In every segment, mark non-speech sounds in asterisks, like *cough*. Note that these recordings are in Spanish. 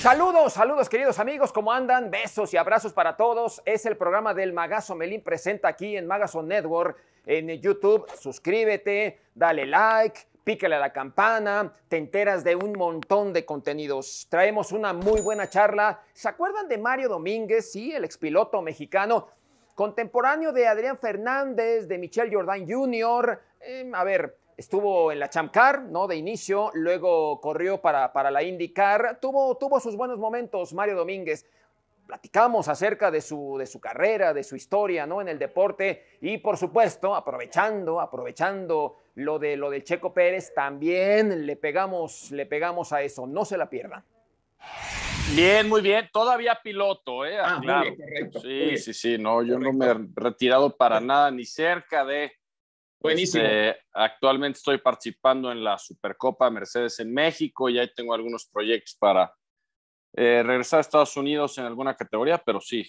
Saludos, saludos queridos amigos, ¿cómo andan? Besos y abrazos para todos. Es el programa del Magazo Melín presenta aquí en Magazo Network, en YouTube. Suscríbete, dale like, píquele a la campana, te enteras de un montón de contenidos. Traemos una muy buena charla. ¿Se acuerdan de Mario Domínguez? Sí, el expiloto mexicano. Contemporáneo de Adrián Fernández, de Michelle Jordan Jr. Eh, a ver, Estuvo en la Champ ¿no? De inicio, luego corrió para, para la IndyCar. Tuvo, tuvo sus buenos momentos Mario Domínguez platicamos acerca de su, de su carrera, de su historia ¿no? en el deporte y por supuesto, aprovechando, aprovechando lo de lo del Checo Pérez, también le pegamos, le pegamos a eso, no se la pierdan. Bien, muy bien, todavía piloto, ¿eh? Ah, claro. sí, sí, sí, no, yo no me he retirado para *laughs* nada, ni cerca de Buenísimo. Este, actualmente estoy participando en la Supercopa Mercedes en México y ahí tengo algunos proyectos para eh, regresar a Estados Unidos en alguna categoría, pero sí,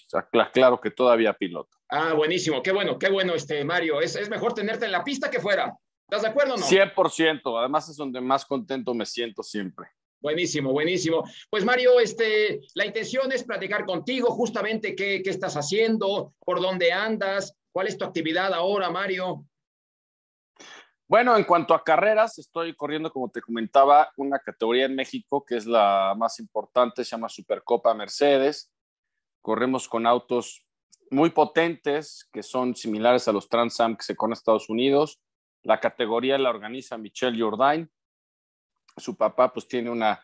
claro que todavía piloto. Ah, buenísimo, qué bueno, qué bueno, este Mario. Es, es mejor tenerte en la pista que fuera. ¿Estás de acuerdo o no? 100%, además es donde más contento me siento siempre. Buenísimo, buenísimo. Pues Mario, este, la intención es platicar contigo justamente qué, qué estás haciendo, por dónde andas, cuál es tu actividad ahora, Mario. Bueno, en cuanto a carreras, estoy corriendo, como te comentaba, una categoría en México que es la más importante, se llama Supercopa Mercedes. Corremos con autos muy potentes que son similares a los Trans Am que se corren en Estados Unidos. La categoría la organiza Michelle Jourdain. Su papá pues tiene una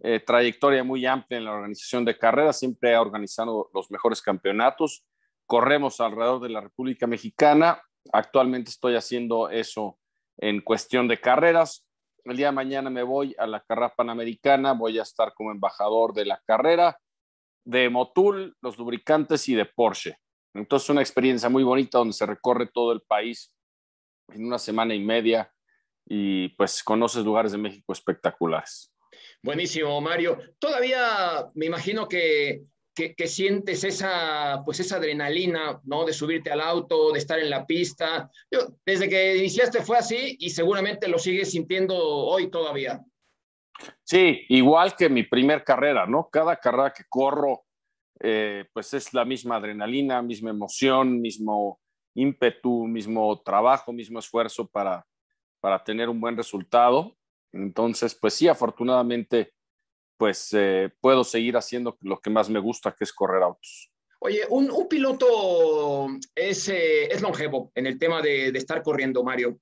eh, trayectoria muy amplia en la organización de carreras, siempre ha organizado los mejores campeonatos. Corremos alrededor de la República Mexicana. Actualmente estoy haciendo eso en cuestión de carreras. El día de mañana me voy a la carrera panamericana, voy a estar como embajador de la carrera, de Motul, los lubricantes y de Porsche. Entonces, una experiencia muy bonita donde se recorre todo el país en una semana y media y pues conoces lugares de México espectaculares. Buenísimo, Mario. Todavía me imagino que que, sientes esa, pues esa adrenalina, ¿no? De subirte al auto, de estar en la pista. desde que iniciaste fue así y seguramente lo sigues sintiendo hoy todavía. Sí, igual que mi primer carrera, ¿no? Cada carrera que corro, eh, pues es la misma adrenalina, misma emoción, mismo ímpetu, mismo trabajo, mismo esfuerzo para, para tener un buen resultado. Entonces, pues sí, afortunadamente pues eh, puedo seguir haciendo lo que más me gusta, que es correr autos. Oye, un, piloto es, eh, es, longevo en el tema de, estar corriendo, Mario.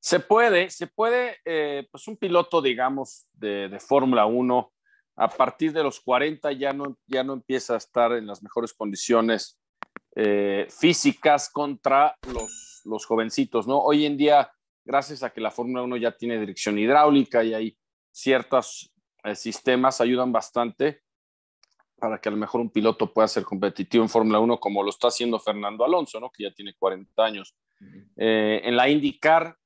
Se puede, se puede, eh, pues un piloto, digamos, de, Fórmula 1, a partir de los 40 ya no, ya no empieza a estar en las mejores condiciones físicas contra los, los jovencitos, ¿no? Hoy en día, gracias a que la Fórmula 1 ya tiene dirección hidráulica y hay ciertas eh, sistemas ayudan bastante para que a lo mejor un piloto pueda ser competitivo en Fórmula 1 como lo está haciendo Fernando Alonso, ¿no? que ya tiene 40 años. Eh, en la IndyCar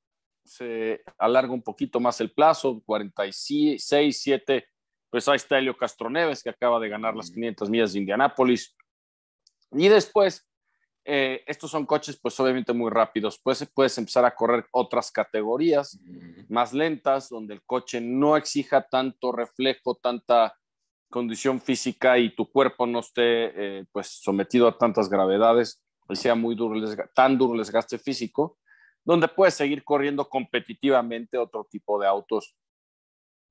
se alarga un poquito más el plazo, 46, 7, pues ahí está Helio Castroneves que acaba de ganar las 500 millas de Indianápolis. Y después eh, estos son coches pues obviamente muy rápidos, pues puedes empezar a correr otras categorías más lentas, donde el coche no exija tanto reflejo, tanta condición física y tu cuerpo no esté eh, pues sometido a tantas gravedades pues sea muy duro, tan duro el desgaste físico, donde puedes seguir corriendo competitivamente otro tipo de autos,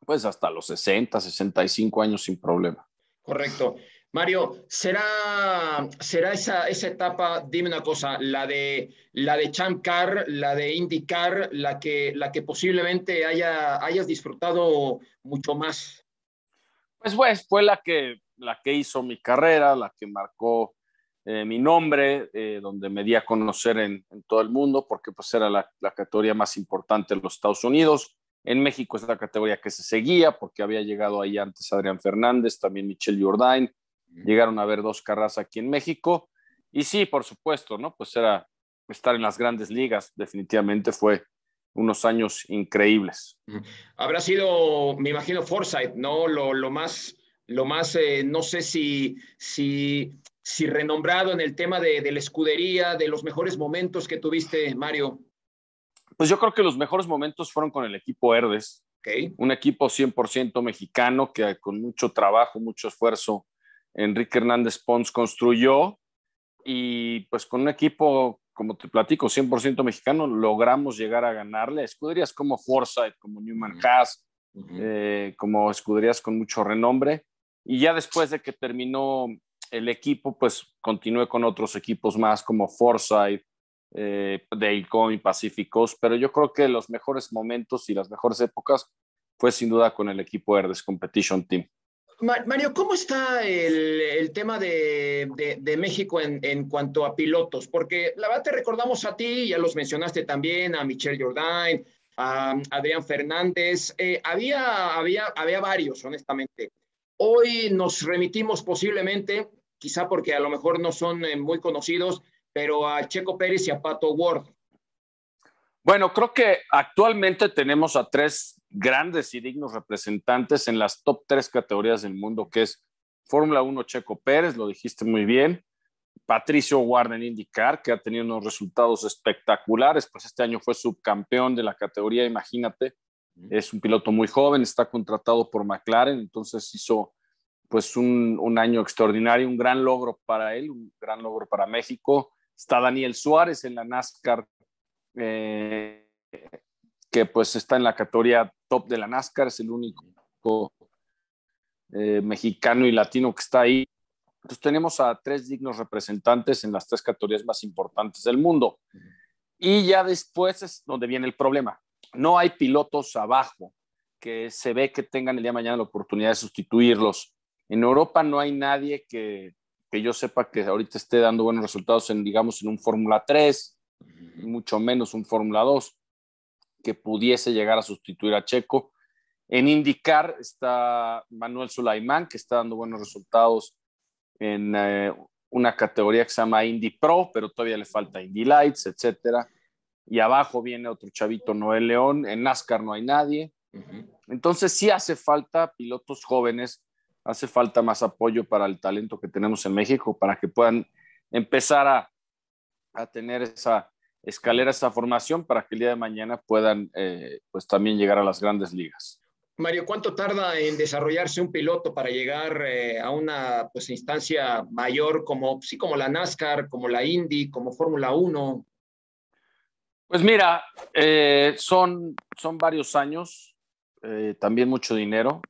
pues hasta los 60, 65 años sin problema. Correcto. Mario, ¿será, será esa, etapa, dime una cosa, la de, la de Champ Car, la de IndyCar, la que, la que posiblemente haya, hayas disfrutado mucho más? Pues, pues fue la que, la que hizo mi carrera, la que marcó eh, mi nombre, eh, donde me di a conocer en, todo el mundo, porque pues era la, la categoría más importante en los Estados Unidos. En México es la categoría que se seguía, porque había llegado ahí antes Adrián Fernández, también Michelle Jordain, Llegaron a ver dos carras aquí en México. Y sí, por supuesto, ¿no? Pues era estar en las grandes ligas, definitivamente fue unos años increíbles. Habrá sido, me imagino, Forsyth, ¿no? Lo, más, lo más eh, no sé si, si, si renombrado en el tema de, la escudería, de los mejores momentos que tuviste, Mario. Pues yo creo que los mejores momentos fueron con el equipo Herdes. Un equipo 100% mexicano que con mucho trabajo, mucho esfuerzo, Enrique Hernández Pons construyó y pues con un equipo, como te platico, 100% mexicano, logramos llegar a ganarle a escuderías como Forsyth, como Newman Haas, eh, como escuderías con mucho renombre. Y ya después de que terminó el equipo, pues continué con otros equipos más como Forsyth, eh, y Pacíficos, pero yo creo que los mejores momentos y las mejores épocas fue sin duda con el equipo Herdes Competition Team. Mario, ¿cómo está el, tema de, México en, cuanto a pilotos? Porque la verdad te recordamos a ti, ya los mencionaste también, a Michelle Jordain, a Adrián Fernández, eh, había, había, había varios, honestamente. Hoy nos remitimos posiblemente, quizá porque a lo mejor no son eh, muy conocidos, pero a Checo Pérez y a Pato Ward, bueno, creo que actualmente tenemos a tres grandes y dignos representantes en las top tres categorías del mundo, que es Fórmula 1 Checo Pérez, lo dijiste muy bien, Patricio Warden indicar que ha tenido unos resultados espectaculares, pues este año fue subcampeón de la categoría, imagínate, es un piloto muy joven, está contratado por McLaren, entonces hizo pues un, un año extraordinario, un gran logro para él, un gran logro para México. Está Daniel Suárez en la NASCAR eh, que pues está en la categoría top de la NASCAR, es el único eh, mexicano y latino que está ahí. Entonces pues, tenemos a tres dignos representantes en las tres categorías más importantes del mundo. Y ya después es donde viene el problema. No hay pilotos abajo que se ve que tengan el día de mañana la oportunidad de sustituirlos. En Europa no hay nadie que, que yo sepa que ahorita esté dando buenos resultados en, digamos, en un Fórmula 3, mucho menos un Fórmula 2 que pudiese llegar a sustituir a Checo. En indicar está Manuel Sulaimán, que está dando buenos resultados en eh, una categoría que se llama Indy Pro, pero todavía le falta Indy Lights, etcétera. Y abajo viene otro chavito, Noel León. En NASCAR no hay nadie. Entonces sí hace falta pilotos jóvenes, hace falta más apoyo para el talento que tenemos en México, para que puedan empezar a, a tener esa, escalera esa formación para que el día de mañana puedan eh, pues también llegar a las grandes ligas. Mario, ¿cuánto tarda en desarrollarse un piloto para llegar eh, a una pues, instancia mayor como, sí, como la NASCAR, como la Indy, como Fórmula 1? Pues mira, eh, son, son varios años, también mucho dinero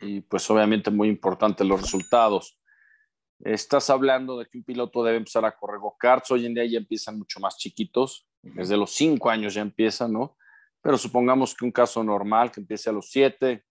y pues obviamente muy importante los resultados estás hablando de que un piloto debe empezar a correr go Hoy en día ya empiezan mucho más chiquitos, desde los cinco años ya empiezan, ¿no? Pero supongamos que un caso normal que empiece a los siete.